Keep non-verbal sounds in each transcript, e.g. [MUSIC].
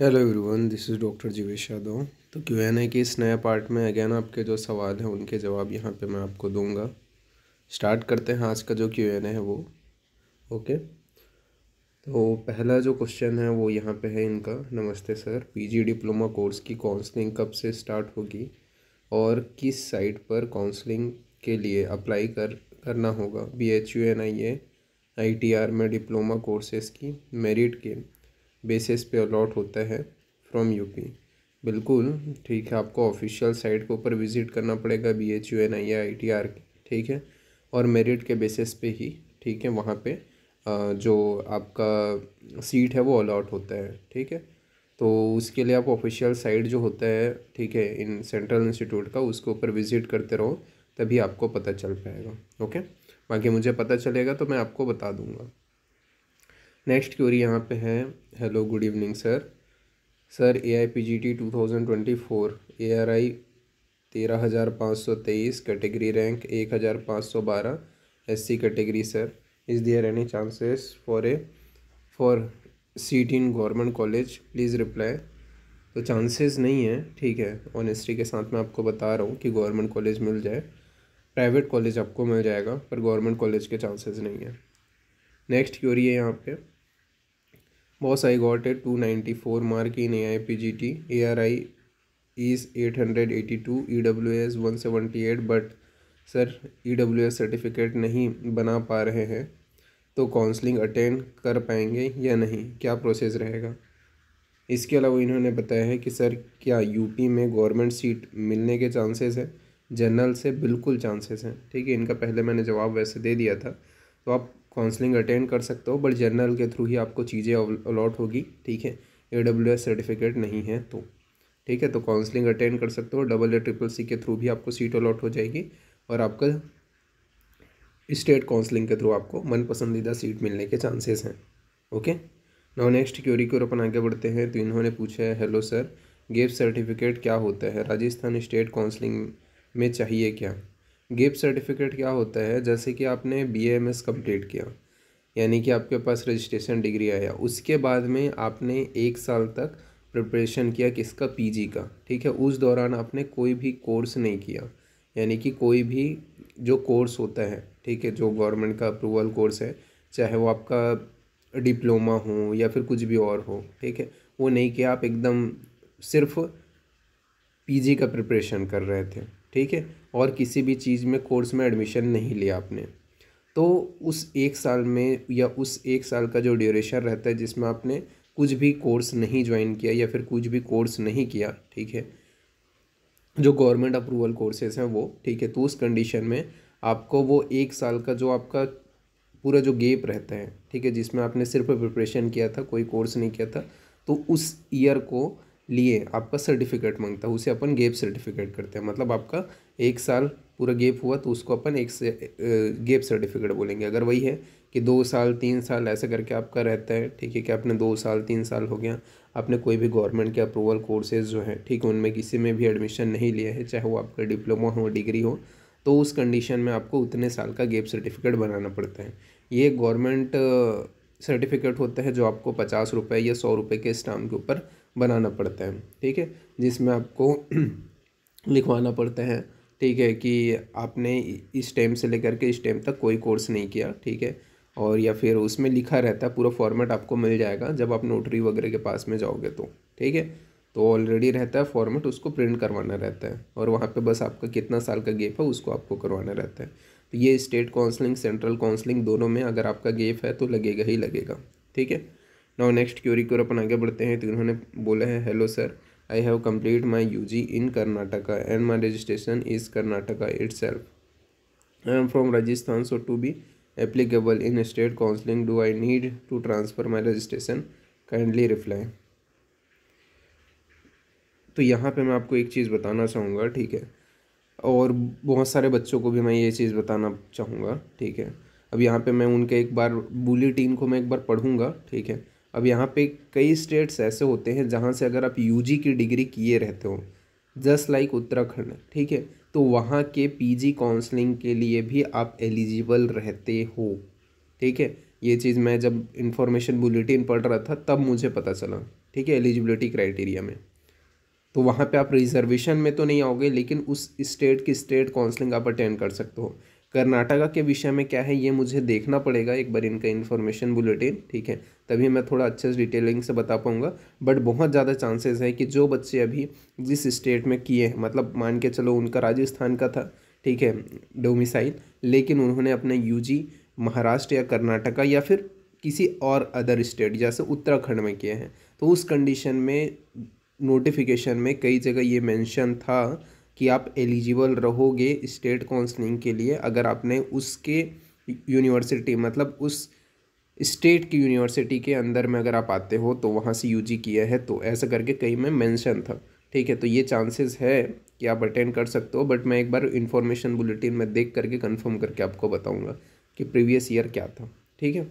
Hello everyone this is doctor Jeevesh Yadav तो क्यों N A कि इस नए पार्ट में अगेन आपके जो सवाल हैं उनके जवाब यहाँ पे मैं आपको दूंगा स्टार्ट करते हैं आज का जो क्यों एन ए है वो ओके तो पहला जो क्वेश्चन है वो यहाँ पे है इनका नमस्ते सर पीजी डिप्लोमा कोर्स की काउंसलिंग कब से स्टार्ट होगी और किस साइट पर काउंसलिंग के लिए अप्लाई कर करना होगा B H U N I A I T R में डिप्लोमा कोर्सेज़ की मेरिट के बेसिस पे अलॉट होता है फ्रॉम यूपी बिल्कुल ठीक है आपको ऑफिशियल साइट के ऊपर विज़िट करना पड़ेगा B H U N I I T R ठीक है और मेरिट के बेसिस पे ही ठीक है वहाँ पे जो आपका सीट है वो अलॉट होता है ठीक है तो उसके लिए आप ऑफिशियल साइट जो होता है ठीक है इन सेंट्रल इंस्टीट्यूट का उसके ऊपर विज़िट करते रहो तभी आपको पता चल पाएगा ओके बाकी मुझे पता चलेगा तो मैं आपको बता दूँगा नेक्स्ट क्यूरी यहाँ पे है hello good evening sir sir A I P G T two thousand twenty four A R I तेरह हज़ार पाँच सौ तेईस कैटेगरी रैंक एक हज़ार पाँच सौ बारह S C category sir is there any chances for a for seat in government college please reply तो चांसेस नहीं है ठीक है ऑनेस्टी के साथ मैं आपको बता रहा हूँ कि गवर्नमेंट कॉलेज मिल जाए प्राइवेट कॉलेज आपको मिल जाएगा पर गवर्नमेंट कॉलेज के चांसेस नहीं है नेक्स्ट क्योरी है यहाँ पे got two four mark in A I P G T A R I is eight hundred eighty two E W S one seventy eight but sir E W S certificate नहीं बना पा रहे हैं तो counselling attend कर पाएंगे या नहीं क्या प्रोसेस रहेगा इसके अलावा इन्होंने बताया है कि सर क्या यूपी में गवर्नमेंट सीट मिलने के चांसेस हैं जनरल से बिल्कुल चांसेस हैं ठीक है इनका पहले मैंने जवाब वैसे दे दिया था तो आप काउंसलिंग अटेंड कर सकते हो बट जर्नल के थ्रू ही आपको चीज़ें अलॉट होगी ठीक है ए डब्ल्यू एस सर्टिफिकेट नहीं है तो ठीक है तो काउंसलिंग अटेंड कर सकते हो डबल ए ट्रिपल सी के थ्रू भी आपको सीट अलॉट हो जाएगी और आपका स्टेट काउंसलिंग के थ्रू आपको मन पसंदीदा सीट मिलने के चांसेस हैं ओके नौ नेक्स्ट क्यूरी को अपन आगे बढ़ते हैं तो इन्होंने पूछा है हेलो सर गेप सर्टिफिकेट क्या होता है राजस्थान स्टेट काउंसलिंग में चाहिए क्या गिफ्ट सर्टिफिकेट क्या होता है जैसे कि आपने बी एम एस कम्प्लीट किया यानी कि आपके पास रजिस्ट्रेशन डिग्री आया उसके बाद में आपने एक साल तक प्रिपरेशन किया किसका पीजी का ठीक है उस दौरान आपने कोई भी कोर्स नहीं किया यानी कि कोई भी जो कोर्स होता है ठीक है जो गवर्नमेंट का अप्रूवल कोर्स है चाहे वो आपका डिप्लोमा हो या फिर कुछ भी और हो ठीक है वो नहीं किया आप एकदम सिर्फ पीजी का प्रिपरेशन कर रहे थे ठीक है और किसी भी चीज़ में कोर्स में एडमिशन नहीं लिया आपने तो उस एक साल में या उस एक साल का जो ड्यूरेशन रहता है जिसमें आपने कुछ भी कोर्स नहीं ज्वाइन किया या फिर कुछ भी कोर्स नहीं किया ठीक है जो गवर्नमेंट अप्रूवल कोर्सेज हैं वो ठीक है तो उस कंडीशन में आपको वो एक साल का जो आपका पूरा जो गेप रहता है ठीक है जिसमें आपने सिर्फ प्रिपरेशन किया था कोई कोर्स नहीं किया था तो उस ईयर को लिए आपका सर्टिफिकेट मांगता है उसे अपन गेप सर्टिफिकेट करते हैं मतलब आपका एक साल पूरा गेप हुआ तो उसको अपन एक से गेप सर्टिफिकेट बोलेंगे अगर वही है कि दो साल तीन साल ऐसे करके आपका रहता है ठीक है कि आपने दो साल तीन साल हो गया आपने कोई भी गवर्नमेंट के अप्रूवल कोर्सेज जो हैं ठीक है उनमें किसी में भी एडमिशन नहीं लिया है चाहे वो आपका डिप्लोमा हो डिग्री हो तो उस कंडीशन में आपको उतने साल का गेप सर्टिफिकेट बनाना पड़ता है ये गवर्नमेंट सर्टिफिकेट होता है जो आपको पचास रुपये या सौ रुपये के स्टाम्प के ऊपर बनाना पड़ता है ठीक है जिसमें आपको [CLEARS THROAT] लिखवाना पड़ता है ठीक है कि आपने इस टाइम से लेकर के इस टाइम तक कोई कोर्स नहीं किया ठीक है और या फिर उसमें लिखा रहता है पूरा फॉर्मेट आपको मिल जाएगा जब आप नोटरी वगैरह के पास में जाओगे तो ठीक है तो ऑलरेडी रहता है फॉर्मेट उसको प्रिंट करवाना रहता है और वहाँ पे बस आपका कितना साल का गेप है उसको आपको करवाना रहता है तो ये स्टेट काउंसलिंग सेंट्रल काउंसलिंग दोनों में अगर आपका गेप है तो लगेगा ही लगेगा ठीक है नाउ नेक्स्ट क्यूरी की ओर अपन आगे बढ़ते हैं तो इन्होंने बोला है hello sir I have complete my U G in Karnataka and my registration is Karnataka itself I am from Rajasthan so to be applicable in state counselling do I need to transfer my registration kindly reply तो यहाँ पे मैं आपको एक चीज़ बताना चाहूँगा ठीक है और बहुत सारे बच्चों को भी मैं ये चीज़ बताना चाहूँगा ठीक है अब यहाँ पे मैं उनके एक बार बुलेटिन को मैं एक बार पढ़ूँगा ठीक है अब यहाँ पे कई स्टेट्स ऐसे होते हैं जहाँ से अगर आप यूजी की डिग्री किए रहते हो जस्ट लाइक उत्तराखंड ठीक है तो वहाँ के पीजी काउंसलिंग के लिए भी आप एलिजिबल रहते हो ठीक है ये चीज़ मैं जब इंफॉर्मेशन बुलेटिन पढ़ रहा था तब मुझे पता चला ठीक है एलिजिबिलिटी क्राइटेरिया में तो वहाँ पे आप रिजर्वेशन में तो नहीं आओगे लेकिन उस स्टेट की स्टेट काउंसलिंग आप अटेंड कर सकते हो कर्नाटका के विषय में क्या है ये मुझे देखना पड़ेगा एक बार इनका इन्फॉर्मेशन बुलेटिन ठीक है तभी मैं थोड़ा अच्छे से डिटेलिंग से बता पाऊँगा बट बहुत ज़्यादा चांसेस है कि जो बच्चे अभी जिस स्टेट में किए हैं मतलब मान के चलो उनका राजस्थान का था ठीक है डोमिसाइल लेकिन उन्होंने अपने यू महाराष्ट्र या कर्नाटका या फिर किसी और अदर स्टेट जैसे उत्तराखंड में किए हैं तो उस कंडीशन में नोटिफिकेशन में कई जगह ये मेंशन था कि आप एलिजिबल रहोगे स्टेट काउंसलिंग के लिए अगर आपने उसके यूनिवर्सिटी मतलब उस स्टेट की यूनिवर्सिटी के अंदर में अगर आप आते हो तो वहाँ से यूजी किया है तो ऐसा करके कहीं में मेंशन था ठीक है तो ये चांसेस है कि आप अटेंड कर सकते हो बट मैं एक बार इन्फॉर्मेशन बुलेटिन में देख करके कंफर्म करके आपको बताऊँगा कि प्रीवियस ईयर क्या था ठीक है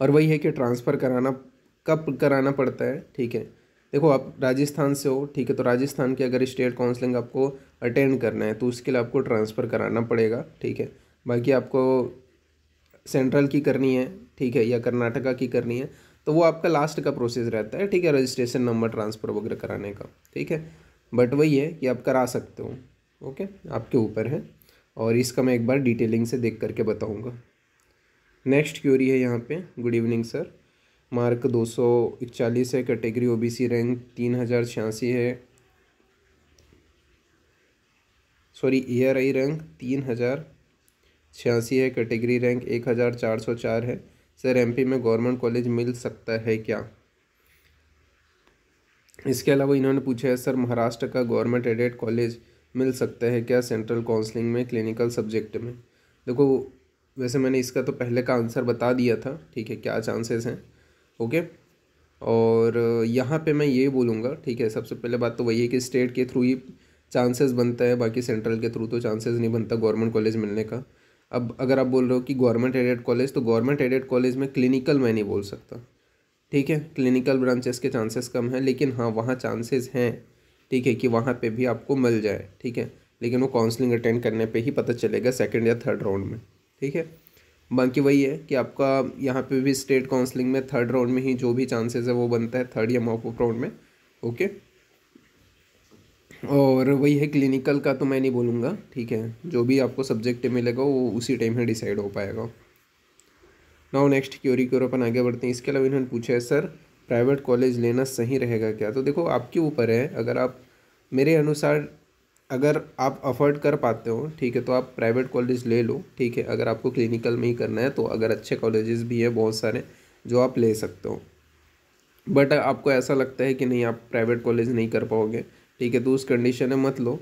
और वही है कि ट्रांसफ़र कराना कब कराना पड़ता है ठीक है देखो आप राजस्थान से हो ठीक है तो राजस्थान के अगर स्टेट काउंसलिंग आपको अटेंड करना है तो उसके लिए आपको ट्रांसफ़र कराना पड़ेगा ठीक है बाकी आपको सेंट्रल की करनी है ठीक है या कर्नाटका की करनी है तो वो आपका लास्ट का प्रोसेस रहता है ठीक है रजिस्ट्रेशन नंबर ट्रांसफ़र वगैरह कराने का ठीक है बट वही है कि आप करा सकते हो ओके आपके ऊपर है और इसका मैं एक बार डिटेलिंग से देख करके बताऊँगा नेक्स्ट क्यूरी है यहाँ पे गुड इवनिंग सर मार्क दो सौ इकचालीस है कैटेगरी ओबीसी रैंक तीन हज़ार छियासी है सॉरी आर आई रैंक तीन हज़ार छियासी है कैटेगरी रैंक एक हज़ार चार सौ चार है सर एमपी में गवर्नमेंट कॉलेज मिल सकता है क्या इसके अलावा इन्होंने पूछा है सर महाराष्ट्र का गवर्नमेंट एडेड कॉलेज मिल सकता है क्या सेंट्रल काउंसलिंग में क्लिनिकल सब्जेक्ट में देखो वैसे मैंने इसका तो पहले का आंसर बता दिया था ठीक है क्या चांसेस हैं ओके और यहाँ पे मैं ये बोलूँगा ठीक है सबसे पहले बात तो वही है कि स्टेट के थ्रू ही चांसेस बनता है बाकी सेंट्रल के थ्रू तो चांसेस नहीं बनता गवर्नमेंट कॉलेज मिलने का अब अगर आप बोल रहे हो कि गवर्नमेंट एडेड कॉलेज तो गवर्नमेंट एडेड कॉलेज में क्लिनिकल मैं नहीं बोल सकता ठीक है क्लिनिकल ब्रांचेस के चांसेस कम हैं लेकिन हाँ वहाँ चांसेस हैं ठीक है कि वहाँ पे भी आपको मिल जाए ठीक है लेकिन वो काउंसलिंग अटेंड करने पे ही पता चलेगा सेकंड या थर्ड राउंड में ठीक है बाकी वही है कि आपका यहाँ पे भी स्टेट काउंसलिंग में थर्ड राउंड में ही जो भी चांसेस है वो बनता है थर्ड या मॉपअप राउंड में ओके और वही है क्लिनिकल का तो मैं नहीं बोलूँगा ठीक है जो भी आपको सब्जेक्ट मिलेगा वो उसी टाइम में डिसाइड हो पाएगा नाउ नेक्स्ट क्योरी क्योर अपन आगे बढ़ते हैं इसके अलावा इन्होंने पूछा है सर प्राइवेट कॉलेज लेना सही रहेगा क्या तो देखो आपके ऊपर है अगर आप मेरे अनुसार अगर आप अफोर्ड कर पाते हो ठीक है तो आप प्राइवेट कॉलेज ले लो ठीक है अगर आपको क्लिनिकल में ही करना है तो अगर अच्छे कॉलेजेस भी है बहुत सारे जो आप ले सकते हो बट आपको ऐसा लगता है कि नहीं आप प्राइवेट कॉलेज नहीं कर पाओगे ठीक है तो उस कंडीशन में मत लो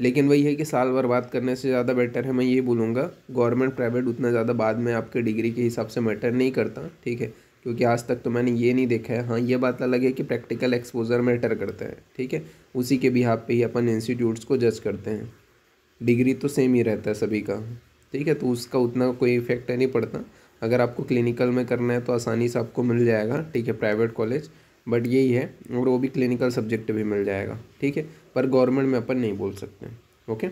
लेकिन वही है कि साल भर बात करने से ज़्यादा बेटर है मैं ये बोलूँगा गवर्नमेंट प्राइवेट उतना ज़्यादा बाद में आपके डिग्री के हिसाब से मैटर नहीं करता ठीक है क्योंकि आज तक तो मैंने ये नहीं देखा है हाँ ये बात अलग है कि प्रैक्टिकल एक्सपोजर मैटर करता है ठीक है उसी के भी बिहाब पे ही अपन इंस्टीट्यूट्स को जज करते हैं डिग्री तो सेम ही रहता है सभी का ठीक है तो उसका उतना कोई इफेक्ट नहीं पड़ता अगर आपको क्लिनिकल में करना है तो आसानी से आपको मिल जाएगा ठीक है प्राइवेट कॉलेज बट यही है और वो भी क्लिनिकल सब्जेक्ट भी मिल जाएगा ठीक है पर गवर्नमेंट में अपन नहीं बोल सकते ओके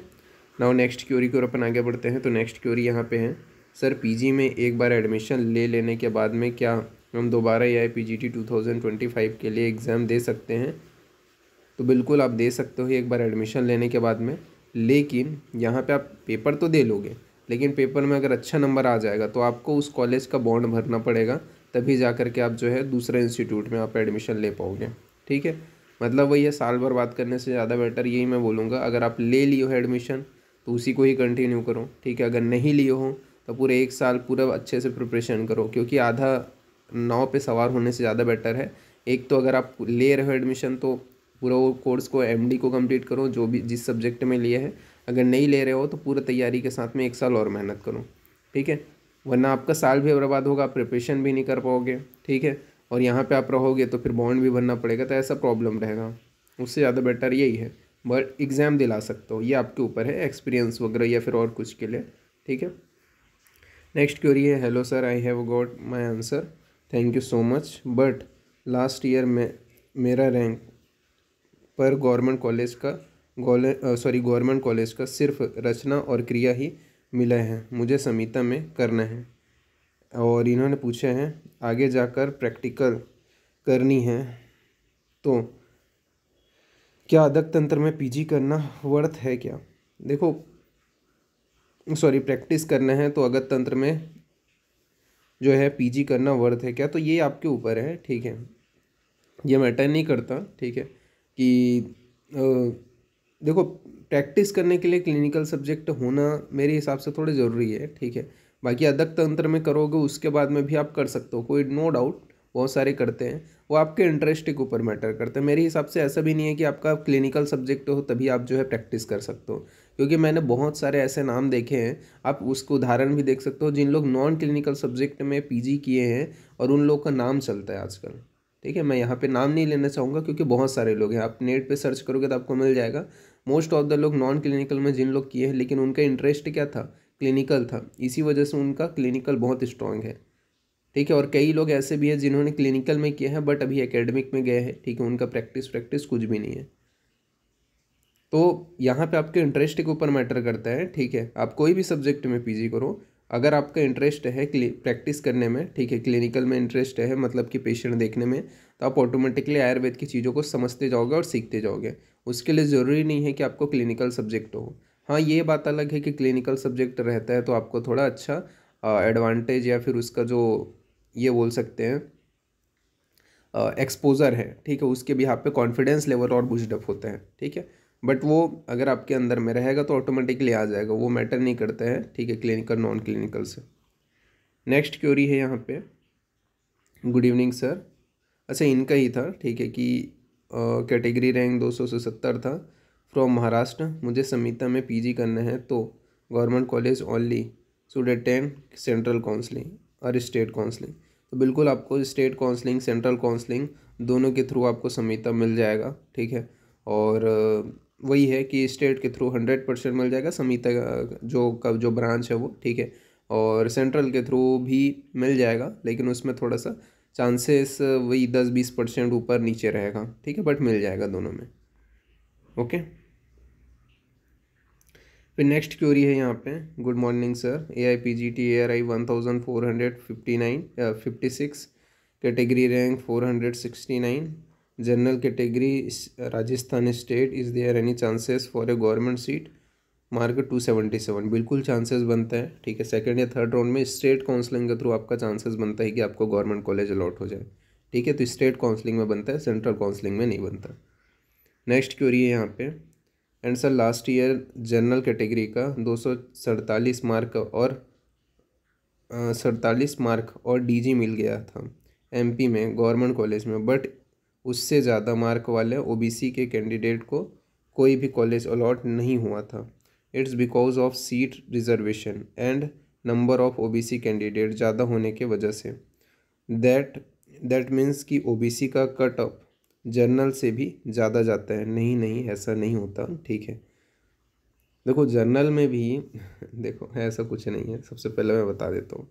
नाउ नेक्स्ट क्यूरी की ओर अपन आगे बढ़ते हैं तो नेक्स्ट क्यूरी यहाँ पे है सर पीजी में एक बार एडमिशन ले लेने के बाद में क्या हम दोबारा A I P G T two thousand twenty five के लिए एग्ज़ाम दे सकते हैं तो बिल्कुल आप दे सकते हो एक बार एडमिशन लेने के बाद में लेकिन यहाँ पे आप पेपर तो दे लोगे लेकिन पेपर में अगर अच्छा नंबर आ जाएगा तो आपको उस कॉलेज का बॉन्ड भरना पड़ेगा तभी जा कर के आप जो है दूसरे इंस्टीट्यूट में आप एडमिशन ले पाओगे ठीक है मतलब वही है साल भर बात करने से ज़्यादा बेटर यही मैं बोलूँगा अगर आप ले लियो है एडमिशन तो उसी को ही कंटिन्यू करो ठीक है अगर नहीं लियो हो तो पूरे एक साल पूरा अच्छे से प्रिपरेशन करो क्योंकि आधा नाव पे सवार होने से ज़्यादा बेटर है एक तो अगर आप ले रहे हो एडमिशन तो पूरा वो कोर्स को एम को कम्प्लीट करो जो भी जिस सब्जेक्ट में लिए हैं अगर नहीं ले रहे हो तो पूरा तैयारी के साथ में एक साल और मेहनत करो ठीक है वरना आपका साल भी बर्बाद होगा आप प्रिपरेशन भी नहीं कर पाओगे ठीक है और यहाँ पे आप रहोगे तो फिर बॉन्ड भी भरना पड़ेगा तो ऐसा प्रॉब्लम रहेगा उससे ज़्यादा बेटर यही है बट एग्ज़ाम दिला सकते हो ये आपके ऊपर है एक्सपीरियंस वगैरह या फिर और कुछ के लिए ठीक है नेक्स्ट क्यूरी है hello sir I have got my answer thank you so much but last year में मेरा रैंक पर गवर्नमेंट कॉलेज का सॉरी गवर्नमेंट कॉलेज का सिर्फ रचना और क्रिया ही मिला है मुझे समिता में करना है और इन्होंने पूछे हैं आगे जाकर प्रैक्टिकल करनी है तो क्या अदक तंत्र में पीजी करना वर्थ है क्या देखो सॉरी प्रैक्टिस करना है तो अगत तंत्र में जो है पीजी करना वर्थ है क्या तो ये आपके ऊपर है ठीक है ये मैटर नहीं करता ठीक है कि आ, देखो प्रैक्टिस करने के लिए क्लिनिकल सब्जेक्ट होना मेरे हिसाब से थोड़े ज़रूरी है ठीक है बाकी अदक तंत्र में करोगे उसके बाद में भी आप कर सकते हो कोई नो डाउट बहुत सारे करते हैं वो आपके इंटरेस्ट के ऊपर मैटर करते हैं मेरे हिसाब से ऐसा भी नहीं है कि आपका क्लिनिकल सब्जेक्ट हो तभी आप जो है प्रैक्टिस कर सकते हो क्योंकि मैंने बहुत सारे ऐसे नाम देखे हैं आप उसको उदाहरण भी देख सकते हो जिन लोग नॉन क्लिनिकल सब्जेक्ट में पीजी किए हैं और उन लोग का नाम चलता है आजकल ठीक है मैं यहाँ पे नाम नहीं लेना चाहूँगा क्योंकि बहुत सारे लोग हैं आप नेट पे सर्च करोगे तो आपको मिल जाएगा मोस्ट ऑफ द लोग नॉन क्लिनिकल में जिन लोग किए हैं लेकिन उनका इंटरेस्ट क्या था क्लिनिकल था इसी वजह से उनका क्लिनिकल बहुत स्ट्रांग है ठीक है और कई लोग ऐसे भी हैं जिन्होंने क्लिनिकल में किया है बट अभी एकेडमिक में गए हैं ठीक है उनका प्रैक्टिस प्रैक्टिस कुछ भी नहीं है तो यहाँ पे आपके इंटरेस्ट के ऊपर मैटर करता है ठीक है आप कोई भी सब्जेक्ट में पीजी करो अगर आपका इंटरेस्ट है प्रैक्टिस करने में ठीक है क्लिनिकल में इंटरेस्ट है मतलब कि पेशेंट देखने में तो आप ऑटोमेटिकली आयुर्वेद की चीज़ों को समझते जाओगे और सीखते जाओगे उसके लिए ज़रूरी नहीं है कि आपको क्लिनिकल सब्जेक्ट हो हाँ ये बात अलग है कि क्लिनिकल सब्जेक्ट रहता है तो आपको थोड़ा अच्छा एडवांटेज या फिर उसका जो ये बोल सकते हैं एक्सपोज़र है ठीक है उसके भी आप पे कॉन्फिडेंस लेवल और बुजडअप होते हैं ठीक है बट वो अगर आपके अंदर में रहेगा तो ऑटोमेटिकली आ जाएगा वो मैटर नहीं करता है ठीक है क्लिनिकल नॉन क्लिनिकल से नेक्स्ट क्योरी है यहाँ पे गुड इवनिंग सर अच्छा इनका ही था ठीक है कि कैटेगरी रैंक दो सौ सत्तर था फ्रॉम महाराष्ट्र मुझे समिता में पीजी करना है तो government college only should attend central counselling और स्टेट काउंसलिंग तो बिल्कुल आपको स्टेट काउंसलिंग सेंट्रल काउंसलिंग दोनों के थ्रू आपको समिता मिल जाएगा ठीक है और वही है कि स्टेट के थ्रू हंड्रेड परसेंट मिल जाएगा समिता जो का जो ब्रांच है वो ठीक है और सेंट्रल के थ्रू भी मिल जाएगा लेकिन उसमें थोड़ा सा चांसेस वही दस बीस परसेंट ऊपर नीचे रहेगा ठीक है बट मिल जाएगा दोनों में ओके फिर नेक्स्ट क्यूरी है यहाँ पे good morning sir A I P G T A R I one thousand four hundred fifty nine fifty six category rank four hundred sixty nine category category Rajasthan state is there any chances for a government seat mark two seventy seven बिल्कुल चांसेस बनते हैं ठीक है second या third round में state counselling के through आपका चांसेस बनता है कि आपको गवर्नमेंट कॉलेज अलॉट हो जाए ठीक है तो स्टेट काउंसलिंग में बनता है सेंट्रल काउंसलिंग में नहीं बनता नेक्स्ट क्यूरी है यहाँ पे and sir last year general category का दो सौ सड़तालीस मार्क और सड़तालीस uh, मार्क और जी मिल गया था पी में गवर्नमेंट कॉलेज में बट उससे ज़्यादा मार्क वाले ओबीसी के कैंडिडेट को कोई भी कॉलेज अलॉट नहीं हुआ था it's because of seat reservation and number of OBC candidate ज़्यादा होने के वजह से दैट दैट मीन्स कि ओबीसी का कट ऑफ जर्नल से भी ज़्यादा जाता है नहीं नहीं ऐसा नहीं होता ठीक है देखो जर्नल में भी [LAUGHS] देखो ऐसा कुछ नहीं है सबसे पहले मैं बता देता हूँ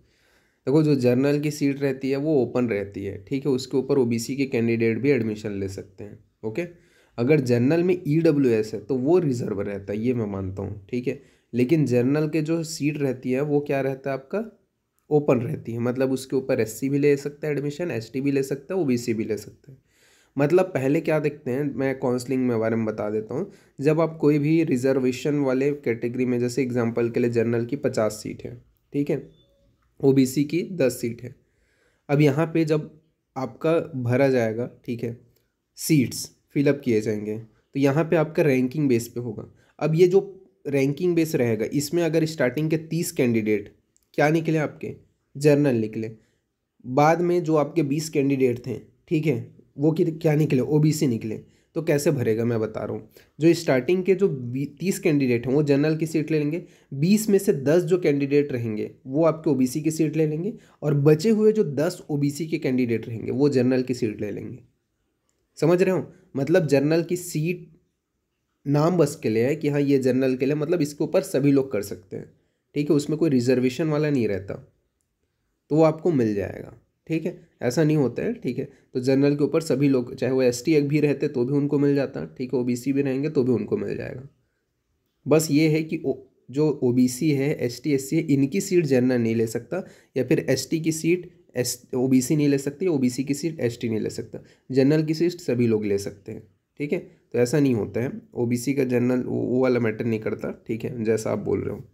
देखो जो जर्नल की सीट रहती है वो ओपन रहती है ठीक है उसके ऊपर ओबीसी के कैंडिडेट भी एडमिशन ले सकते हैं ओके अगर जर्नल में ई डब्ल्यू एस है तो वो रिजर्व रहता है ये मैं मानता हूँ ठीक है लेकिन जर्नल के जो सीट रहती है वो क्या रहता है आपका ओपन रहती है मतलब उसके ऊपर एस भी ले सकता है एडमिशन एस भी ले सकता है ओ भी ले सकते हैं मतलब पहले क्या देखते हैं मैं काउंसलिंग में बारे में बता देता हूँ जब आप कोई भी रिजर्वेशन वाले कैटेगरी में जैसे एग्जांपल के लिए जर्नल की पचास सीट है ठीक है ओबीसी की दस सीट है अब यहाँ पे जब आपका भरा जाएगा ठीक है सीट्स फिलअप किए जाएंगे तो यहाँ पे आपका रैंकिंग बेस पे होगा अब ये जो रैंकिंग बेस रहेगा इसमें अगर स्टार्टिंग के तीस कैंडिडेट क्या निकले आपके जर्नल निकले बाद में जो आपके बीस कैंडिडेट थे ठीक है वो क्या निकले ओबीसी निकले तो कैसे भरेगा मैं बता रहा हूँ जो स्टार्टिंग के जो तीस कैंडिडेट हैं वो जनरल की सीट ले लेंगे बीस में से दस जो कैंडिडेट रहेंगे वो आपके ओबीसी की सीट ले लेंगे और बचे हुए जो दस ओबीसी के कैंडिडेट रहेंगे वो जनरल की सीट ले लेंगे समझ रहे हो मतलब जनरल की सीट नाम बस के लिए है कि हाँ ये जनरल के लिए मतलब इसके ऊपर सभी लोग कर सकते हैं ठीक है उसमें कोई रिजर्वेशन वाला नहीं रहता तो वो आपको मिल जाएगा ठीक है ऐसा नहीं होता है ठीक है तो जनरल के ऊपर सभी लोग चाहे वो एस टी भी रहते तो भी उनको मिल जाता ठीक है ओ भी रहेंगे तो भी उनको मिल जाएगा बस ये है कि ओ, जो ओ है एस टी है इनकी सीट जनरल नहीं ले सकता या फिर एस की सीट एस ओ नहीं ले सकती ओ की सीट एस नहीं ले सकता जनरल की सीट सभी लोग ले सकते हैं ठीक है तो ऐसा नहीं होता है ओ का जनरल वो वाला मैटर नहीं करता ठीक है जैसा आप बोल रहे हो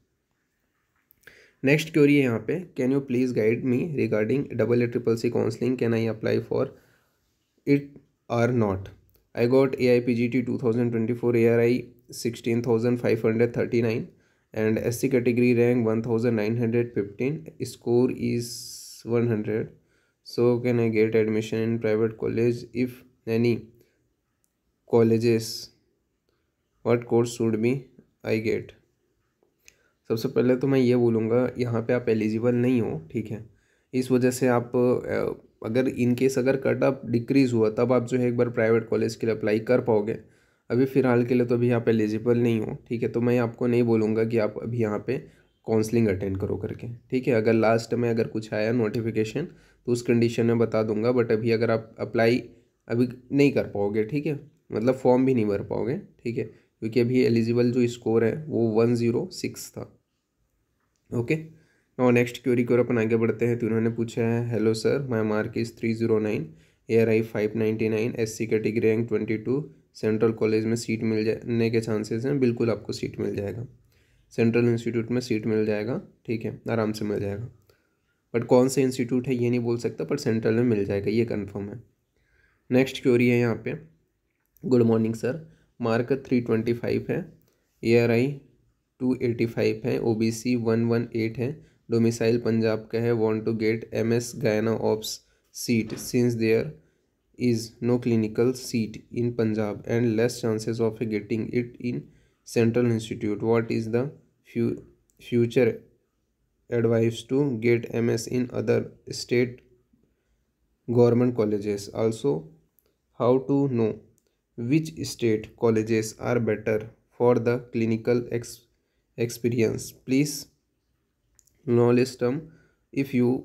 नेक्स्ट क्योरी है यहाँ पे can you please guide me regarding double A triple C counselling can I apply for it or not I got A I P G T two thousand twenty four A R I sixteen thousand five hundred thirty nine and S C category rank one thousand nine hundred fifteen score is one hundred so can I get admission in private college if any colleges what course should be I get सबसे पहले तो मैं ये बोलूँगा यहाँ पे आप eligible नहीं हो ठीक है इस वजह से आप अगर इन केस अगर कट ऑफ डिक्रीज़ हुआ तब आप जो है एक बार प्राइवेट कॉलेज के लिए अप्लाई कर पाओगे अभी फ़िलहाल के लिए तो अभी आप एलिजिबल नहीं हो ठीक है तो मैं आपको नहीं बोलूँगा कि आप अभी यहाँ पर काउंसलिंग अटेंड करो करके ठीक है अगर लास्ट में अगर कुछ आया नोटिफिकेशन तो उस कंडीशन में बता दूंगा बट अभी अगर आप अप्लाई अभी नहीं कर पाओगे ठीक है मतलब फॉर्म भी नहीं भर पाओगे ठीक है क्योंकि अभी एलिजिबल जो स्कोर है वो वन ज़ीरो सिक्स था ओके और नेक्स्ट क्यूरी को अपन आगे बढ़ते हैं तो उन्होंने पूछा है hello sir my mark is three zero nine A R I five ninety nine S C category rank twenty two central college में सीट मिल जाने के चांसेस हैं बिल्कुल आपको सीट मिल जाएगा सेंट्रल इंस्टीट्यूट में सीट मिल जाएगा ठीक है आराम से मिल जाएगा बट कौन सा इंस्टीट्यूट है ये नहीं बोल सकता पर सेंट्रल में मिल जाएगा ये कन्फर्म है नेक्स्ट क्यूरी है यहाँ पे good morning sir mark three twenty five है A R I two eighty five है O B C one one eight है डोमिसाइल पंजाब का है want to get M S gynae of seat since there is no clinical seat in Punjab and less chances of getting it in central institute what is the future advice to get M S in other state government college also how to know which state college are better for the clinical ex experience please knowledge term if you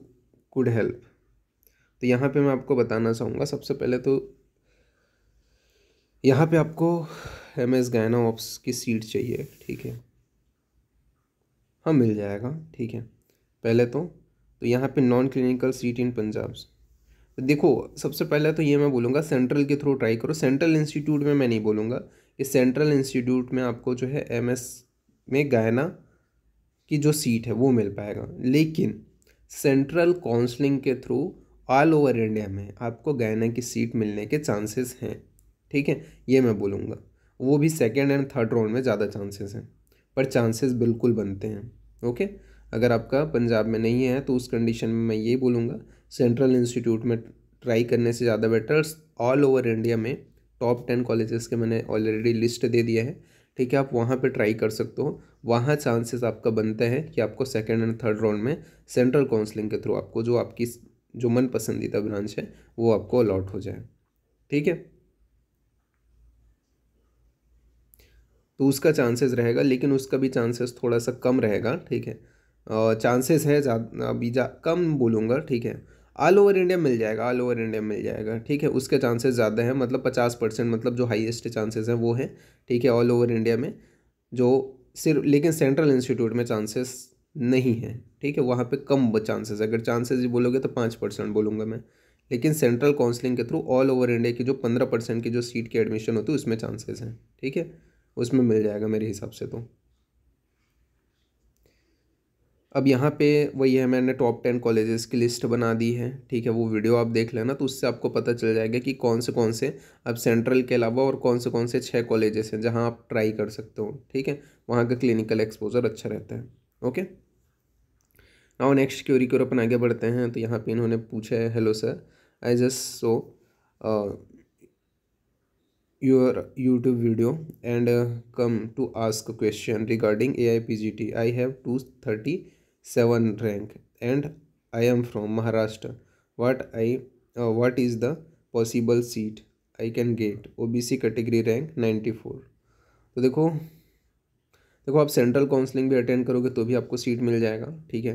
could help तो यहाँ पे मैं आपको बताना चाहूँगा सबसे पहले तो यहाँ पे आपको एम एस गायना ऑप्स की सीट चाहिए ठीक है हाँ मिल जाएगा ठीक है पहले तो तो यहाँ पे non clinical seat in Punjab तो देखो सबसे पहले तो ये मैं बोलूँगा सेंट्रल के थ्रू ट्राई करो सेंट्रल इंस्टीट्यूट में मैं नहीं बोलूँगा कि सेंट्रल इंस्टीट्यूट में आपको जो है एम एस में गायना की जो सीट है वो मिल पाएगा लेकिन सेंट्रल काउंसलिंग के थ्रू ऑल ओवर इंडिया में आपको गायना की सीट मिलने के चांसेस हैं ठीक है ये मैं बोलूँगा वो भी सेकेंड एंड थर्ड राउंड में ज़्यादा चांसेस हैं पर चांसेस बिल्कुल बनते हैं ओके अगर आपका पंजाब में नहीं है तो उस कंडीशन में मैं ये बोलूँगा सेंट्रल इंस्टीट्यूट में ट्राई करने से ज़्यादा बेटर ऑल ओवर इंडिया में टॉप टेन कॉलेजेस के मैंने ऑलरेडी लिस्ट दे दिया है ठीक है आप वहाँ पे ट्राई कर सकते हो वहाँ चांसेस आपका बनते हैं कि आपको सेकेंड एंड थर्ड राउंड में सेंट्रल काउंसलिंग के थ्रू आपको जो आपकी जो मन पसंदीदा ब्रांच है वो आपको अलॉट हो जाए ठीक है तो उसका चांसेस रहेगा लेकिन उसका भी चांसेस थोड़ा सा कम रहेगा ठीक है चांसेस है ज़्यादा अभी जा कम बोलूँगा ठीक है ऑल ओवर इंडिया मिल जाएगा ऑल ओवर इंडिया मिल जाएगा ठीक है उसके चांसेस ज़्यादा हैं मतलब पचास परसेंट मतलब जो हाईएस्ट चांसेस हैं वो हैं ठीक है ऑल ओवर इंडिया में जो सिर्फ लेकिन सेंट्रल इंस्टीट्यूट में चांसेस नहीं है ठीक है वहाँ पे कम चांसेस अगर चांसेस ही बोलोगे तो पाँच परसेंट बोलूँगा मैं लेकिन सेंट्रल काउंसलिंग के थ्रू ऑल ओवर इंडिया की जो पंद्रह परसेंट की जो सीट की एडमिशन होती है उसमें चांसेस हैं ठीक है उसमें मिल जाएगा मेरे हिसाब से तो अब यहाँ पे वही है मैंने टॉप टेन कॉलेजेस की लिस्ट बना दी है ठीक है वो वीडियो आप देख लेना तो उससे आपको पता चल जाएगा कि कौन से कौन से अब सेंट्रल के अलावा और कौन से कौन से छः कॉलेजेस हैं जहाँ आप ट्राई कर सकते हो ठीक है वहाँ का क्लिनिकल एक्सपोजर अच्छा रहता है okay now next query query अपन आगे बढ़ते हैं तो यहाँ पर इन्होंने पूछा है hello sir I just so your YouTube video and uh, come to ask a question regarding AIPGT. I have thirty seven rank and I am from Maharashtra. What I uh, what is the possible seat I can get? OBC category rank four तो देखो देखो आप central counselling भी attend करोगे तो भी आपको seat मिल जाएगा ठीक है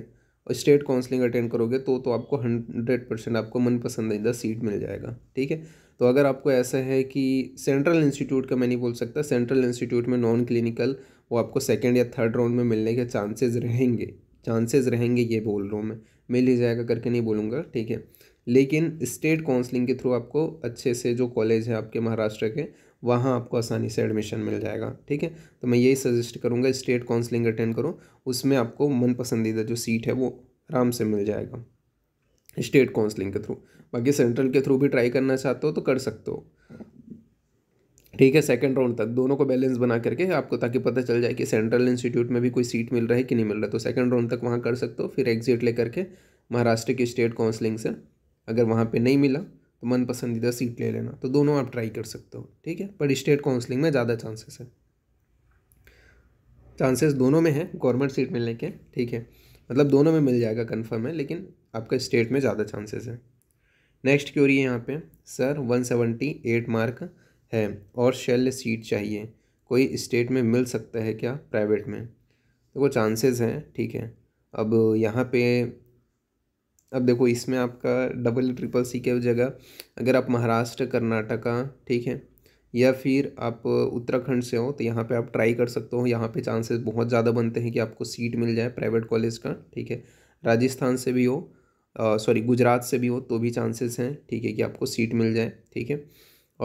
और स्टेट काउंसलिंग अटेंड करोगे तो तो आपको हंड्रेड परसेंट आपको मनपसंदीदा सीट मिल जाएगा ठीक है तो अगर आपको ऐसा है कि सेंट्रल इंस्टीट्यूट का मैं नहीं बोल सकता सेंट्रल इंस्टीट्यूट में नॉन क्लिनिकल वो आपको सेकेंड या थर्ड राउंड में मिलने के चांसेस रहेंगे चांसेस रहेंगे ये बोल रहा हूँ मैं मिल ही जाएगा करके नहीं बोलूँगा ठीक है लेकिन स्टेट काउंसलिंग के थ्रू आपको अच्छे से जो कॉलेज है आपके महाराष्ट्र के वहाँ आपको आसानी से एडमिशन मिल जाएगा ठीक है तो मैं यही सजेस्ट करूँगा स्टेट काउंसलिंग अटेंड करो उसमें आपको मन पसंदीदा जो सीट है वो आराम से मिल जाएगा स्टेट काउंसलिंग के थ्रू बाकी सेंट्रल के थ्रू भी ट्राई करना चाहते हो तो कर सकते हो ठीक है सेकंड राउंड तक दोनों को बैलेंस बना करके आपको ताकि पता चल जाए कि सेंट्रल इंस्टीट्यूट में भी कोई सीट मिल रहा है कि नहीं मिल रहा तो सेकंड राउंड तक वहाँ कर सकते हो फिर एग्जिट लेकर के महाराष्ट्र की स्टेट काउंसलिंग से अगर वहाँ पे नहीं मिला तो मन पसंदीदा सीट ले लेना तो दोनों आप ट्राई कर सकते हो ठीक है पर स्टेट काउंसलिंग में ज़्यादा चांसेस है चांसेस दोनों में है गवर्नमेंट सीट मिलने के ठीक है मतलब दोनों में मिल जाएगा कन्फर्म है लेकिन आपका स्टेट में ज़्यादा चांसेस है नेक्स्ट क्यों है यहाँ पर सर वन मार्क है और शेल सीट चाहिए कोई स्टेट में मिल सकता है क्या प्राइवेट में देखो तो चांसेस हैं ठीक है अब यहाँ पे अब देखो इसमें आपका डबल ट्रिपल सी के जगह अगर आप महाराष्ट्र कर्नाटका ठीक है या फिर आप उत्तराखंड से हो तो यहाँ पे आप ट्राई कर सकते हो यहाँ पे चांसेस बहुत ज़्यादा बनते हैं कि आपको सीट मिल जाए प्राइवेट कॉलेज का ठीक है राजस्थान से भी हो सॉरी गुजरात से भी हो तो भी चांसेस हैं ठीक है कि आपको सीट मिल जाए ठीक है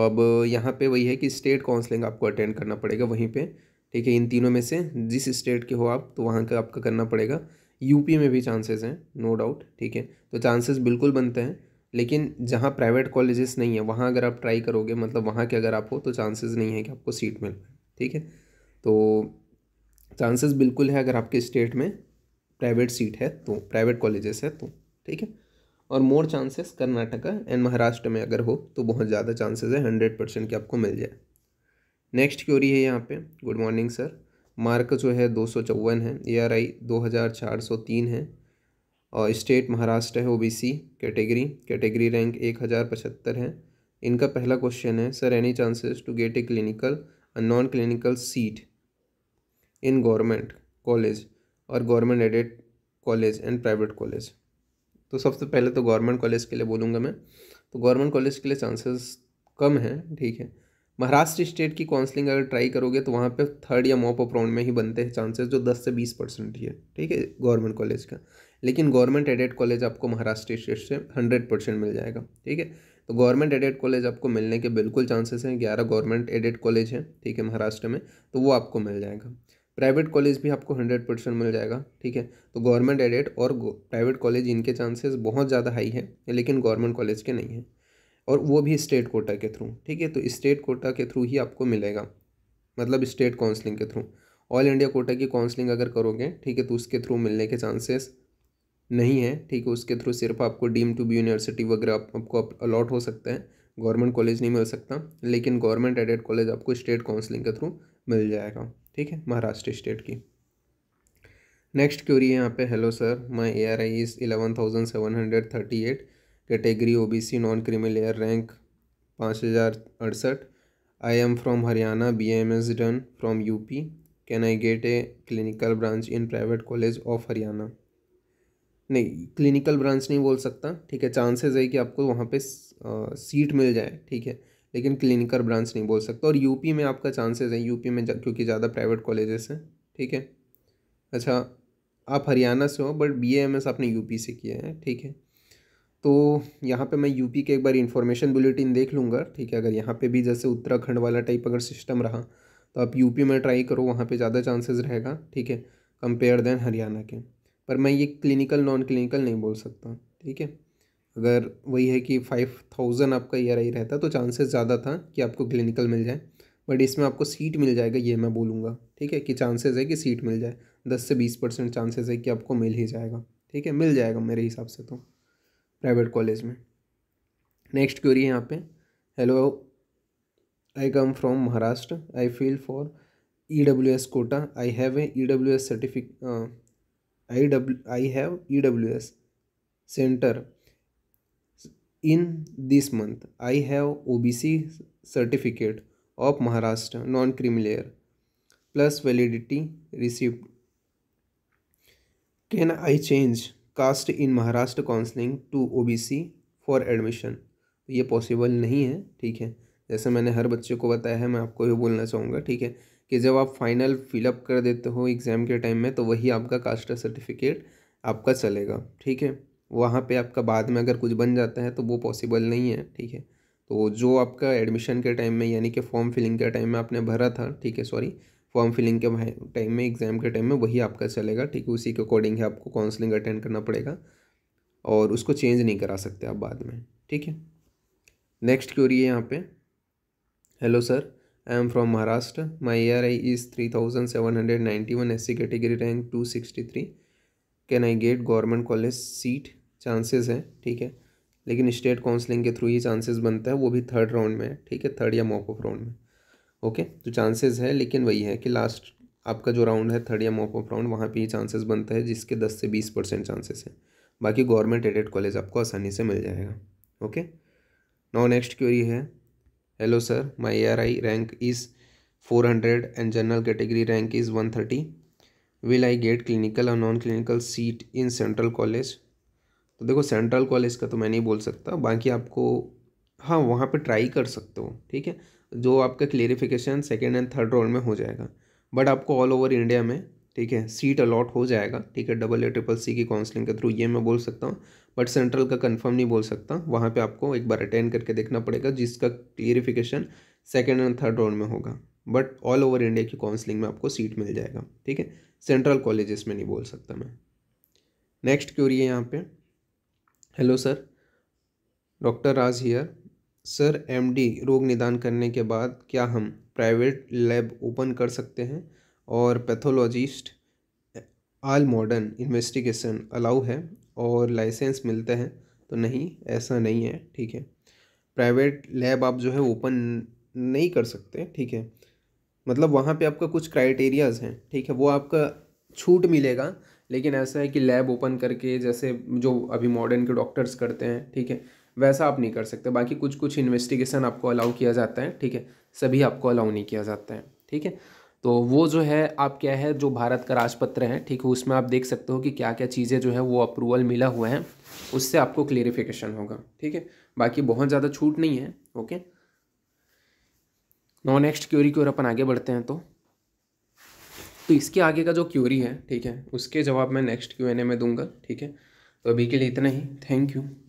अब यहाँ पे वही है कि स्टेट काउंसलिंग आपको अटेंड करना पड़ेगा वहीं पे ठीक है इन तीनों में से जिस स्टेट के हो आप तो वहाँ का आपका करना पड़ेगा यूपी में भी चांसेस हैं नो डाउट ठीक है तो चांसेस बिल्कुल बनते हैं लेकिन जहाँ प्राइवेट कॉलेजेस नहीं है वहाँ अगर आप ट्राई करोगे मतलब वहाँ के अगर आप हो तो चांसेस नहीं है कि आपको सीट मिल पाए ठीक है तो चांसेस बिल्कुल है अगर आपके स्टेट में प्राइवेट सीट है तो प्राइवेट कॉलेजेस है तो ठीक है और more chances Karnataka and Maharashtra में अगर हो तो बहुत ज़्यादा चांसेस है हंड्रेड परसेंट के आपको मिल जाए नेक्स्ट क्योरी है यहाँ पे गुड मॉर्निंग सर मार्क जो है दो सौ चौवन है ए आर आई दो हज़ार चार सौ तीन है और स्टेट महाराष्ट्र है ओबीसी कैटेगरी कैटेगरी रैंक एक हज़ार पचहत्तर है इनका पहला क्वेश्चन है sir any chances to get a clinical non clinical seat in government college और government aided college and private college तो सबसे पहले तो गवर्नमेंट कॉलेज के लिए बोलूँगा मैं तो गवर्नमेंट कॉलेज के लिए चांसेस कम हैं ठीक है महाराष्ट्र स्टेट की काउंसलिंग अगर ट्राई करोगे तो वहाँ पे थर्ड या मॉप अप राउंड में ही बनते हैं चांसेस जो 10 से 20 परसेंट ही है ठीक है गवर्नमेंट कॉलेज का लेकिन गवर्नमेंट एडेड कॉलेज आपको महाराष्ट्र स्टेट से हंड्रेड परसेंट मिल जाएगा ठीक है तो गवर्नमेंट एडेड कॉलेज आपको मिलने के बिल्कुल चांसेस हैं ग्यारह गवर्नमेंट एडेड कॉलेज हैं ठीक है महाराष्ट्र में तो वो आपको मिल जाएगा प्राइवेट कॉलेज भी आपको हंड्रेड परसेंट मिल जाएगा ठीक है तो गवर्नमेंट एडेड और प्राइवेट कॉलेज इनके चांसेस बहुत ज़्यादा हाई है लेकिन गवर्नमेंट कॉलेज के नहीं हैं और वो भी स्टेट कोटा के थ्रू ठीक है तो स्टेट कोटा के थ्रू ही आपको मिलेगा मतलब स्टेट काउंसलिंग के थ्रू ऑल इंडिया कोटा की काउंसलिंग अगर करोगे ठीक है तो उसके थ्रू मिलने के चांसेस नहीं है ठीक है उसके थ्रू सिर्फ आपको डीम टू बी यूनिवर्सिटी वगैरह आप, आपको अलॉट हो सकता है गवर्नमेंट कॉलेज नहीं मिल सकता लेकिन गवर्नमेंट एडेड कॉलेज आपको स्टेट काउंसलिंग के थ्रू मिल जाएगा ठीक है महाराष्ट्र स्टेट की नेक्स्ट क्यूरी है यहाँ पे hello sir my A R I is eleven thousand seven hundred thirty eight category O B C non criminal rank पाँच हज़ार अड़सठ I am from Haryana B M S done from UP can I get a clinical branch in private college of Haryana नहीं clinical branch नहीं बोल सकता ठीक है chances है कि आपको वहाँ पे सीट मिल जाए ठीक है लेकिन क्लिनिकल ब्रांच नहीं बोल सकते और यूपी में आपका चांसेस है यूपी में क्योंकि ज़्यादा प्राइवेट कॉलेजेस हैं ठीक है अच्छा आप हरियाणा से हो बट बी एम एस आपने यूपी से किया है ठीक है तो यहाँ पे मैं यूपी के एक बार इन्फॉर्मेशन बुलेटिन देख लूँगा ठीक है अगर यहाँ पे भी जैसे उत्तराखंड वाला टाइप अगर सिस्टम रहा तो आप यूपी में ट्राई करो वहाँ पे ज़्यादा चांसेस रहेगा ठीक है कंपेयर देन हरियाणा के पर मैं ये क्लिनिकल नॉन क्लिनिकल नहीं बोल सकता ठीक है अगर वही है कि फाइव थाउजेंड आपका ई आर आई रहता तो चांसेस ज़्यादा था कि आपको क्लिनिकल मिल जाए बट इसमें आपको सीट मिल जाएगा ये मैं बोलूँगा ठीक है कि चांसेस है कि सीट मिल जाए दस से बीस परसेंट चांसेस है कि आपको मिल ही जाएगा ठीक है मिल जाएगा मेरे हिसाब से तो प्राइवेट कॉलेज में नेक्स्ट क्वेरी है यहाँ पे hello I come from Maharashtra I feel for E W S quota I have a E W S certificate I W I have E W S centre in this month I have O B C certificate of Maharashtra non creamy layer plus validity receive can I change caste in Maharashtra counselling to O B C for admission ये possible नहीं है ठीक है जैसे मैंने हर बच्चे को बताया है मैं आपको ये बोलना चाहूँगा ठीक है कि जब आप फाइनल फिलअप कर देते हो एग्ज़ाम के टाइम में तो वही आपका कास्ट सर्टिफिकेट आपका चलेगा ठीक है वहाँ पे आपका बाद में अगर कुछ बन जाता है तो वो पॉसिबल नहीं है ठीक है तो जो आपका एडमिशन के टाइम में यानी कि फॉर्म फिलिंग के टाइम में आपने भरा था ठीक है सॉरी फॉर्म फिलिंग के टाइम में एग्ज़ाम के टाइम में वही आपका चलेगा ठीक है उसी के अकॉर्डिंग है आपको काउंसलिंग अटेंड करना पड़ेगा और उसको चेंज नहीं करा सकते आप बाद में ठीक है नेक्स्ट क्यूरी है यहाँ पे hello sir I am from Maharashtra my R I is three thousand seven hundred ninety one S C category rank two sixty three can I get government college seat chances हैं ठीक है लेकिन state counselling के through ही chances बनता है वो भी थर्ड राउंड में है ठीक है थर्ड या ऑफ राउंड में ओके तो चांसेस है लेकिन वही है कि लास्ट आपका जो राउंड है थर्ड या ऑफ राउंड वहाँ पर ही चांसेस बनता है जिसके दस से बीस परसेंट चांसेस हैं बाकी गवर्नमेंट एडेड कॉलेज आपको आसानी से मिल जाएगा ओके नो नेक्स्ट क्यूरी है hello sir my R I rank is four hundred and general category rank is one thirty will I get clinical और non clinical seat in central college तो देखो central college का तो मैं नहीं बोल सकता बाकी आपको हाँ वहाँ पे ट्राई कर सकते हो ठीक है जो आपका clarification second and third round में हो जाएगा बट आपको ऑल ओवर इंडिया में ठीक है सीट अलॉट हो जाएगा ठीक है डबल ए ट्रिपल सी की काउंसलिंग के थ्रू ये मैं बोल सकता हूँ बट सेंट्रल का कंफर्म नहीं बोल सकता वहाँ पे आपको एक बार अटेंड करके देखना पड़ेगा जिसका clarification second and third round में होगा बट ऑल ओवर इंडिया की काउंसलिंग में आपको सीट मिल जाएगा ठीक है सेंट्रल कॉलेजेस में नहीं बोल सकता मैं नेक्स्ट क्यूरी है यहाँ पर hello sir doctor Raj here sir MD रोग निदान करने के बाद क्या हम प्राइवेट लैब ओपन कर सकते हैं और pathologist all modern investigation allow है और लाइसेंस मिलते हैं तो नहीं ऐसा नहीं है ठीक है प्राइवेट लैब आप जो है ओपन नहीं कर सकते ठीक है मतलब वहाँ पे आपका कुछ क्राइटेरियाज़ हैं ठीक है वो आपका छूट मिलेगा लेकिन ऐसा है कि लैब ओपन करके जैसे जो अभी मॉडर्न के डॉक्टर्स करते हैं ठीक है वैसा आप नहीं कर सकते बाकी कुछ कुछ इन्वेस्टिगेशन आपको अलाउ किया जाता है ठीक है सभी आपको अलाउ नहीं किया जाता है ठीक है तो वो जो है आप क्या है जो भारत का राजपत्र है ठीक है उसमें आप देख सकते हो कि क्या क्या चीज़ें जो है वो अप्रूवल मिला हुआ है उससे आपको क्लेरिफिकेशन होगा ठीक है बाकी बहुत ज़्यादा छूट नहीं है ओके नॉन नेक्स्ट क्यूरी की ओर अपन आगे बढ़ते हैं तो तो इसके आगे का जो क्यूरी है ठीक है उसके जवाब मैं नेक्स्ट क्यू एन ए में दूंगा ठीक है तो अभी के लिए इतना ही थैंक यू